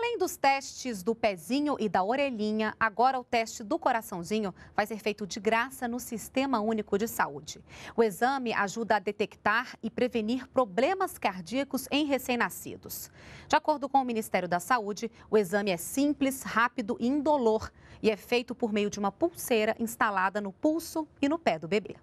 Além dos testes do pezinho e da orelhinha, agora o teste do coraçãozinho vai ser feito de graça no Sistema Único de Saúde. O exame ajuda a detectar e prevenir problemas cardíacos em recém-nascidos. De acordo com o Ministério da Saúde, o exame é simples, rápido e indolor e é feito por meio de uma pulseira instalada no pulso e no pé do bebê.